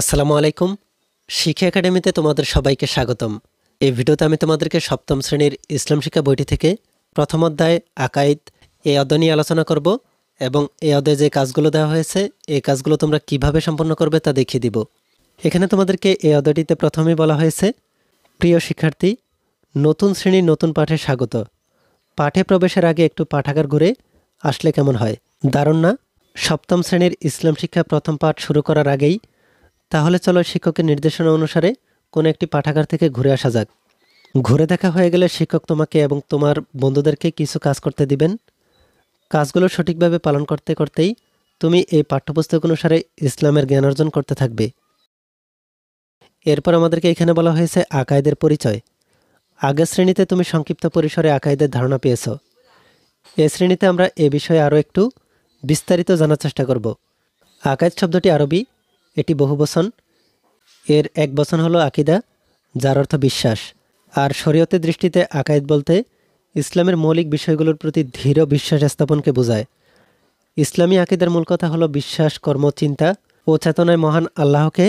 আসসালামু আলাইকুম শিক্ষা একাডেমিতে তোমাদের সবাইকে স্বাগতম এই ভিডিওতে আমি তোমাদেরকে সপ্তম শ্রেণীর ইসলাম শিক্ষা বইটি থেকে প্রথম অধ্যায় আকাইদ এই অধ্যায় নিয়ে আলোচনা করব এবং এই অধ্যায় যে কাজগুলো দেওয়া হয়েছে এই কাজগুলো তোমরা কিভাবে সম্পন্ন করবে তা দেখিয়ে দিব এখানে তোমাদেরকে এই অধ্যায়টিতে প্রথমে বলা হয়েছে প্রিয় শিক্ষার্থী নতুন শ্রেণীর নতুন পাঠে স্বাগত পাঠে প্রবেশের আগে একটু পাঠাগার ঘুরে আসলে কেমন হয় দারুণ না সপ্তম শ্রেণীর ইসলাম শিক্ষা প্রথম পাঠ শুরু করার আগেই তাহলে চলো শিক্ষকের নির্দেশনা অনুসারে কোনো একটি পাঠাগার থেকে ঘুরে আসা যাক ঘুরে দেখা হয়ে গেলে শিক্ষক তোমাকে এবং তোমার বন্ধুদেরকে কিছু কাজ করতে দিবেন কাজগুলো সঠিকভাবে পালন করতে করতেই তুমি এই পাঠ্যপুস্তক অনুসারে ইসলামের জ্ঞান অর্জন করতে থাকবে এরপর আমাদেরকে এখানে বলা হয়েছে আকায়েদের পরিচয় আগের শ্রেণীতে তুমি সংক্ষিপ্ত পরিসরে আকায়েদের ধারণা পেয়েছ এ শ্রেণীতে আমরা এ বিষয়ে আরও একটু বিস্তারিত জানার চেষ্টা করব আকায়দ শব্দটি আরবি এটি বহু বচন এর এক বচন হলো আকিদা যার অর্থ বিশ্বাস আর শরীয়তের দৃষ্টিতে আকায়েদ বলতে ইসলামের মৌলিক বিষয়গুলোর প্রতি ধীর বিশ্বাস স্থাপনকে বোঝায় ইসলামী আকিদার মূল কথা হলো বিশ্বাস কর্মচিন্তা ও চেতনায় মহান আল্লাহকে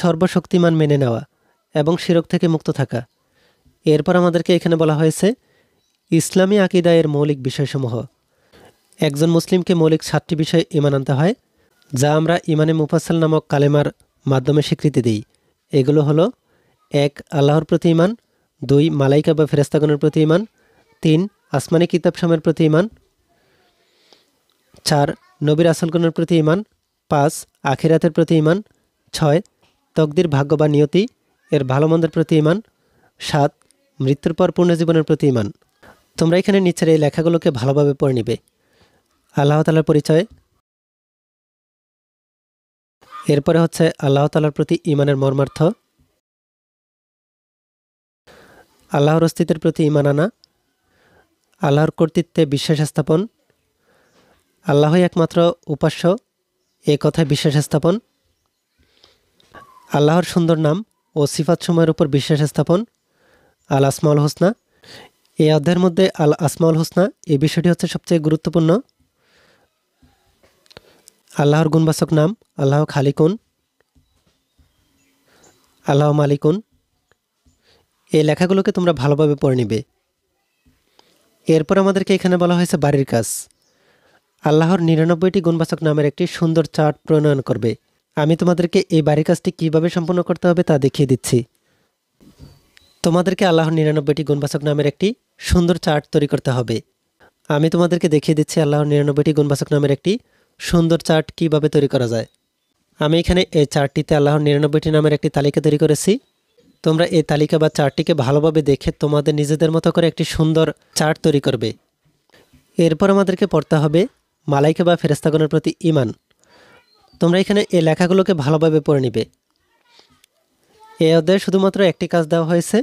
সর্বশক্তিমান মেনে নেওয়া এবং শিরক থেকে মুক্ত থাকা এরপর আমাদেরকে এখানে বলা হয়েছে ইসলামী আকিদা এর মৌলিক বিষয়সমূহ একজন মুসলিমকে মৌলিক সাতটি বিষয়ে ইমান আনতে হয় যা আমরা ইমানে মুফাসাল নামক কালেমার মাধ্যমে স্বীকৃতি দিই এগুলো হলো এক আল্লাহর প্রতি ইমান দুই মালাইকা বা ফেরাস্তাগণের প্রতি ইমান তিন আসমানি কিতাবসামের প্রতি ইমান চার নবীর আসলগণের প্রতি ইমান পাঁচ আখিরাতের প্রতি ইমান ছয় তকদির ভাগ্য বা নিয়তি এর ভালো মন্দের প্রতি ইমান সাত মৃত্যুর পর পুনর্জীবনের প্রতি ইমান তোমরা এখানে নিচের এই লেখাগুলোকে ভালোভাবে পড়ে নিবে আল্লাহ তালার পরিচয় এরপরে হচ্ছে আল্লাহ তালার প্রতি ইমানের মর্মার্থ আল্লাহর অস্তিত্বের প্রতি ইমান আনা আল্লাহর কর্তৃত্বে বিশ্বাস স্থাপন আল্লাহই একমাত্র উপাস্য এ কথায় বিশ্বাস স্থাপন আল্লাহর সুন্দর নাম ও সিফাত সময়ের উপর বিশ্বাস স্থাপন আল আসমাউল হোসনা এই অধ্যায়ের মধ্যে আল আসমাউল হোসনা এই বিষয়টি হচ্ছে সবচেয়ে গুরুত্বপূর্ণ আল্লাহর গুণবাচক নাম আল্লাহ খালিকুন আল্লাহ মালিকুন এই লেখাগুলোকে তোমরা ভালোভাবে পড়ে নিবে এরপর আমাদেরকে এখানে বলা হয়েছে বাড়ির কাজ আল্লাহর নিরানব্বইটি গুণবাচক নামের একটি সুন্দর চার্ট প্রণয়ন করবে আমি তোমাদেরকে এই বাড়ির কাজটি কীভাবে সম্পন্ন করতে হবে তা দেখিয়ে দিচ্ছি তোমাদেরকে আল্লাহর নিরানব্বইটি গুণবাচক নামের একটি সুন্দর চার্ট তৈরি করতে হবে আমি তোমাদেরকে দেখিয়ে দিচ্ছি আল্লাহর নিরানব্বইটি গুণবাচক নামের একটি সুন্দর চার্ট কিভাবে তৈরি করা যায় আমি এখানে এই চার্টটিতে আল্লাহর নিরানব্বইটি নামের একটি তালিকা তৈরি করেছি তোমরা এই তালিকা বা চার্টটিকে ভালোভাবে দেখে তোমাদের নিজেদের মতো করে একটি সুন্দর চার্ট তৈরি করবে এরপর আমাদেরকে পড়তে হবে মালাইকে বা ফেরেস্তাগণের প্রতি ইমান তোমরা এখানে এই লেখাগুলোকে ভালোভাবে পড়ে নিবে এই অধ্যায়ে শুধুমাত্র একটি কাজ দেওয়া হয়েছে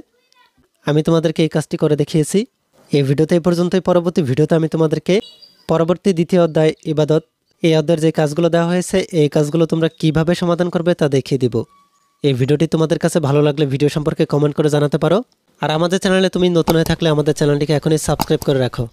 আমি তোমাদেরকে এই কাজটি করে দেখিয়েছি এই ভিডিওতে এই পর্যন্তই পরবর্তী ভিডিওতে আমি তোমাদেরকে পরবর্তী দ্বিতীয় অধ্যায় ইবাদত এই অধ্যায়ের যে কাজগুলো দেওয়া হয়েছে এই কাজগুলো তোমরা কিভাবে সমাধান করবে তা দেখিয়ে দিব এই ভিডিওটি তোমাদের কাছে ভালো লাগলে ভিডিও সম্পর্কে কমেন্ট করে জানাতে পারো আর আমাদের চ্যানেলে তুমি নতুন হয়ে থাকলে আমাদের চ্যানেলটিকে এখনই সাবস্ক্রাইব করে রাখো